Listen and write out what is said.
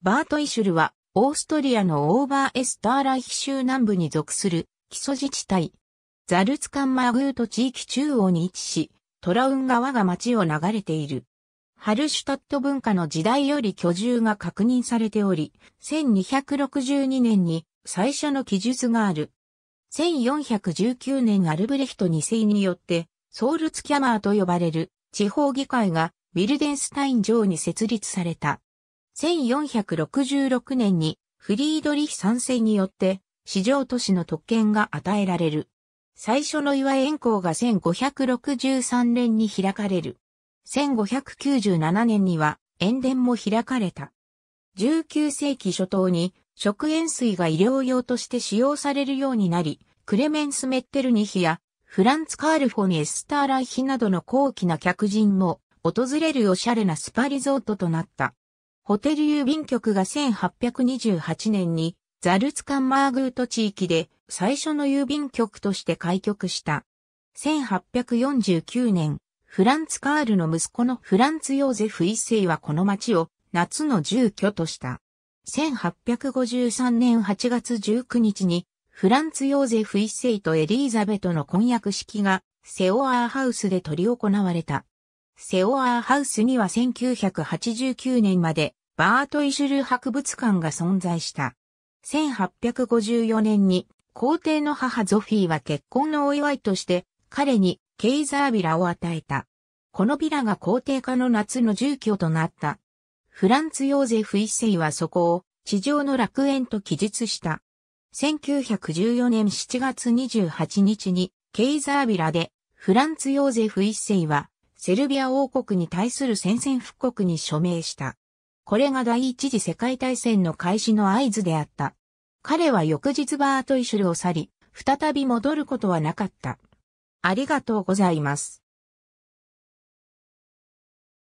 バートイシュルは、オーストリアのオーバーエスターライヒ州南部に属する基礎自治体、ザルツカンマーグート地域中央に位置し、トラウン川が町を流れている。ハルシュタット文化の時代より居住が確認されており、1262年に最初の記述がある。1419年アルブレヒト2世によって、ソウルツキャマーと呼ばれる地方議会がウィルデンスタイン城に設立された。1466年にフリードリヒ三世によって市場都市の特権が与えられる。最初の岩円校が1563年に開かれる。1597年には塩田も開かれた。19世紀初頭に食塩水が医療用として使用されるようになり、クレメンス・メッテルニヒやフランツ・カールフォニエスター・ライヒなどの高貴な客人も訪れるおしゃれなスパリゾートとなった。ホテル郵便局が1828年にザルツカンマーグート地域で最初の郵便局として開局した。1849年、フランツ・カールの息子のフランツ・ヨーゼフ一世はこの町を夏の住居とした。1853年8月19日にフランツ・ヨーゼフ一世とエリーザベトの婚約式がセオアーハウスで執り行われた。セオアーハウスには1989年までバート・イシュル博物館が存在した。1854年に皇帝の母ゾフィーは結婚のお祝いとして彼にケイザービラを与えた。このビラが皇帝家の夏の住居となった。フランツ・ヨーゼフ一世はそこを地上の楽園と記述した。1914年7月28日にケイザービラでフランツ・ヨーゼフ一世はセルビア王国に対する宣戦復刻に署名した。これが第一次世界大戦の開始の合図であった。彼は翌日バートイシュルを去り、再び戻ることはなかった。ありがとうございます。